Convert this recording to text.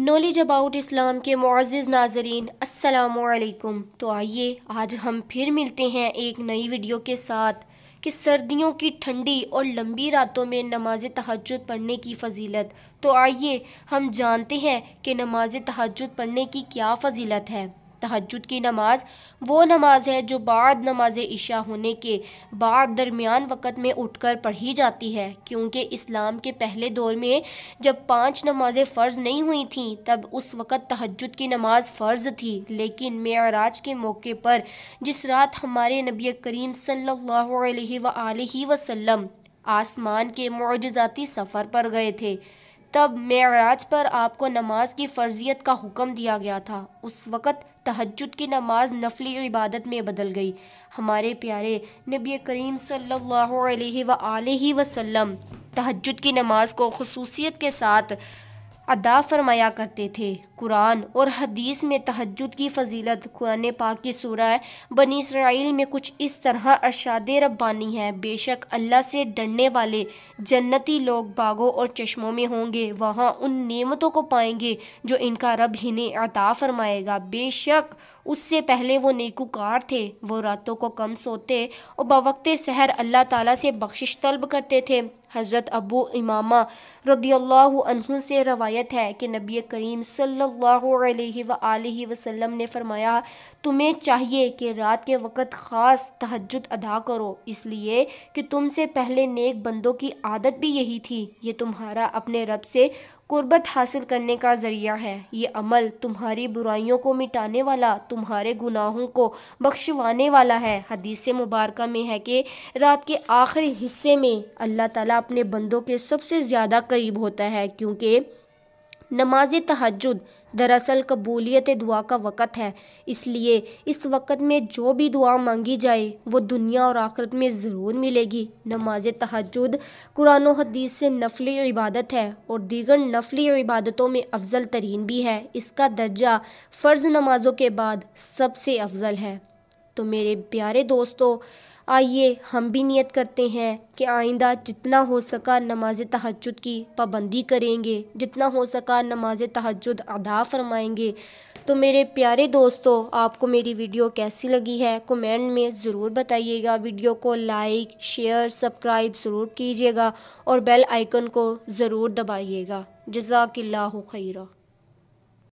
knowledge about इस्लाम के मुआज़ नाजरीन असलकुम तो आइए आज हम फिर मिलते हैं एक नई वीडियो के साथ कि सर्दियों की ठंडी और लंबी रातों में नमाज तहजद पढ़ने की फजीलत तो आइए हम जानते हैं कि नमाज तहजद पढ़ने की क्या फजीलत है तहजद की नमाज वो नमाज है जो बाद नमाज इशा होने के बाद दरमियान वक़्त में उठकर पढ़ी जाती है क्योंकि इस्लाम के पहले दौर में जब पांच नमाजें फ़र्ज़ नहीं हुई थीं तब उस वक़्त तहजद की नमाज फ़र्ज़ थी लेकिन मेराज के मौके पर जिस रात हमारे नबी करीम सल्ला वसम आसमान के मुआजाती सफ़र पर गए थे तब मेराज पर आपको नमाज की फ़र्जियत का हुक्म दिया गया था उस वक़्त तहजद की नमाज नफली इबादत में बदल गई हमारे प्यारे नबी करीम सल्लल्लाहु अलैहि वसल्लम तहजद की नमाज को खसूसियत के साथ अदा फरमाया करते थे कुरान और हदीस में तहजद की फजीलत कुरान पाक की सूरह बनी इसराइल में कुछ इस तरह अरशाद रब्बानी है बेशक अल्लाह से डरने वाले जन्नती लोग बागों और चश्मों में होंगे वहाँ उन नेमतों को पाएंगे जो इनका रब इन्हें अदा फरमाएगा बेशक उससे पहले वो नेकुकार थे वो रातों को कम सोते और बवक्त शहर अल्लाह ताला से बख्शिश तलब करते थे हज़रत अबू इमामा रदील्ला से रवायत है कि नबी करीम सल्लल्लाहु अलैहि वसल्लम ने फरमाया तुम्हें चाहिए कि रात के वक़्त ख़ास तहजद अदा करो इसलिए कि तुमसे पहले नेक बंदों की आदत भी यही थी ये तुम्हारा अपने रब से कुर्बत हासिल करने का ज़रिया है ये अमल तुम्हारी बुराइयों को मिटाने वाला तुम्हारे गुनाहों को बख्शवाने वाला है हदीस मुबारक में है कि रात के आखिरी हिस्से में अल्लाह ताला अपने बंदों के सबसे ज़्यादा करीब होता है क्योंकि नमाज तहजद दरअसल कबूलियत दुआ का वक़्त है इसलिए इस वक़्त में जो भी दुआ मांगी जाए वो दुनिया और आखरत में ज़रूर मिलेगी नमाज तहजद कुरान हदीस से नफली इबादत है और दीगर नफली इबादतों में अफजल तरीन भी है इसका दर्जा फ़र्ज़ नमाज़ों के बाद सबसे अफजल है तो मेरे प्यारे दोस्तों आइए हम भी नियत करते हैं कि आइंदा जितना हो सका नमाज तहजद की पाबंदी करेंगे जितना हो सका नमाज तहजद अदा फरमाएंगे तो मेरे प्यारे दोस्तों आपको मेरी वीडियो कैसी लगी है कमेंट में ज़रूर बताइएगा वीडियो को लाइक शेयर सब्सक्राइब ज़रूर कीजिएगा और बेल आइकन को ज़रूर दबाइएगा जजाक खैरा